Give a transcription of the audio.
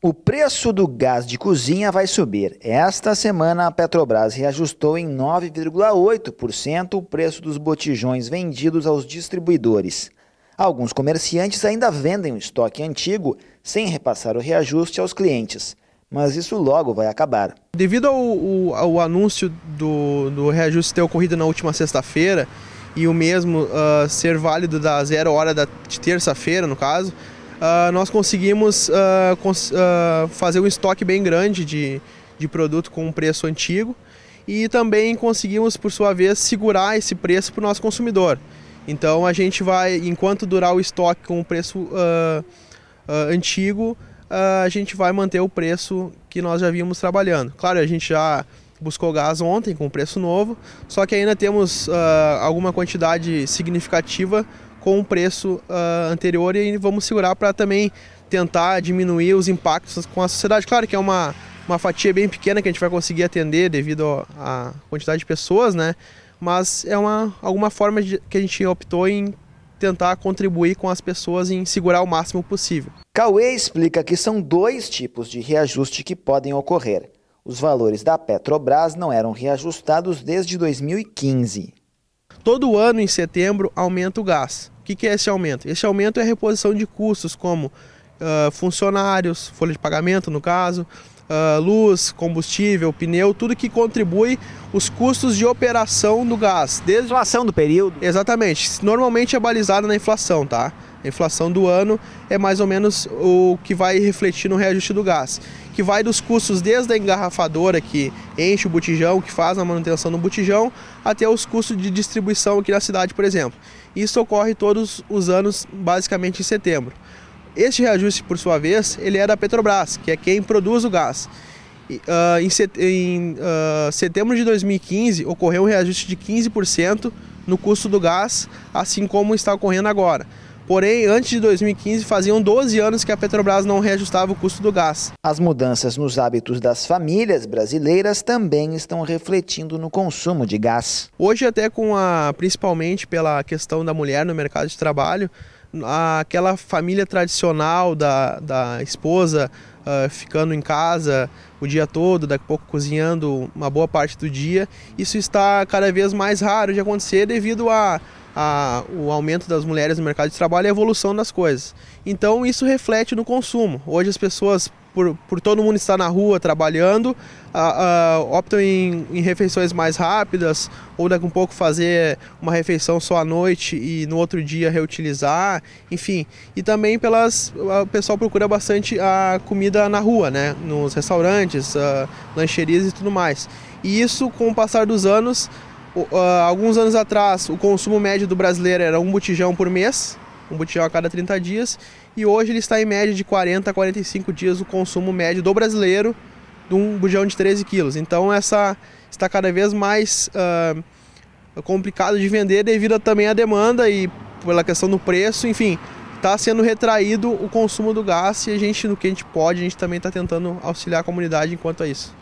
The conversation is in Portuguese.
O preço do gás de cozinha vai subir. Esta semana a Petrobras reajustou em 9,8% o preço dos botijões vendidos aos distribuidores. Alguns comerciantes ainda vendem o estoque antigo sem repassar o reajuste aos clientes, mas isso logo vai acabar. Devido ao, ao anúncio do, do, reajuste ter ocorrido na última sexta-feira e o mesmo uh, ser válido da zero hora da terça-feira, no caso uh, nós conseguimos uh, cons ah, fazer um estoque bem grande de, de produto com um preço antigo e também conseguimos, por sua vez, segurar esse preço para o nosso consumidor. Então a gente vai, enquanto durar o estoque com o preço uh, uh, antigo, uh, a gente vai manter o preço que nós já vínhamos trabalhando. Claro, a gente já buscou gás ontem com preço novo, só que ainda temos alguma quantidade significativa com o preço uh, anterior e vamos segurar para também tentar diminuir os impactos com a sociedade. Claro que é uma, uma fatia bem pequena que a gente vai conseguir atender devido à quantidade de pessoas, né? Mas é uma, alguma forma de, que a gente optou em tentar contribuir com as pessoas em segurar o máximo possível. Cauê explica que são dois tipos de reajuste que podem ocorrer. Os valores da Petrobras não eram reajustados desde 2015. Todo ano, em setembro, aumenta o gás. O que, que é esse aumento? Esse aumento é reposição de custos como uh, funcionários, folha de pagamento, no caso, uh, luz, combustível, pneu, tudo que contribui os custos de operação do gás. Desde... Inflação do período? Exatamente. Normalmente é balizada na inflação, tá? A inflação do ano é mais ou menos o que vai refletir no reajuste do gás, que vai dos custos desde a engarrafadora que enche o botijão, que faz a manutenção no botijão, até os custos de distribuição aqui na cidade, por exemplo. Isso ocorre todos os anos, basicamente em setembro. Este reajuste, por sua vez, ele é da Petrobras, que é quem produz o gás. Uh, em, set em uh, setembro de 2015, ocorreu um reajuste de 15% no custo do gás, assim como está ocorrendo agora. Porém, antes de 2015, faziam 12 anos que a Petrobras não reajustava o custo do gás. As mudanças nos hábitos das famílias brasileiras também estão refletindo no consumo de gás. Hoje, até com a principalmente pela questão da mulher no mercado de trabalho, aquela família tradicional da, da esposa uh, ficando em casa o dia todo, daqui a pouco cozinhando uma boa parte do dia, isso está cada vez mais raro de acontecer devido a a, o aumento das mulheres no mercado de trabalho e a evolução das coisas. Então isso reflete no consumo. Hoje as pessoas, por, por todo mundo estar na rua trabalhando, a, a, optam em, em, refeições mais rápidas ou daqui a um pouco fazer uma refeição só à noite e no outro dia reutilizar, enfim. E também pelas o pessoal procura bastante a comida na rua, né? Nos restaurantes, ah, lancherias e tudo mais. E isso, com o passar dos anos, ah, alguns anos atrás, o consumo médio do brasileiro era um botijão por mês, um botijão a cada 30 dias, e hoje ele está em média de 40 a 45 dias o consumo médio do brasileiro de um botijão de 13 quilos. Então essa está cada vez mais uh, complicado de vender devido também à demanda e pela questão do preço, enfim, está sendo retraído o consumo do gás e a gente, no que a gente pode, a gente também está tentando auxiliar a comunidade enquanto a isso.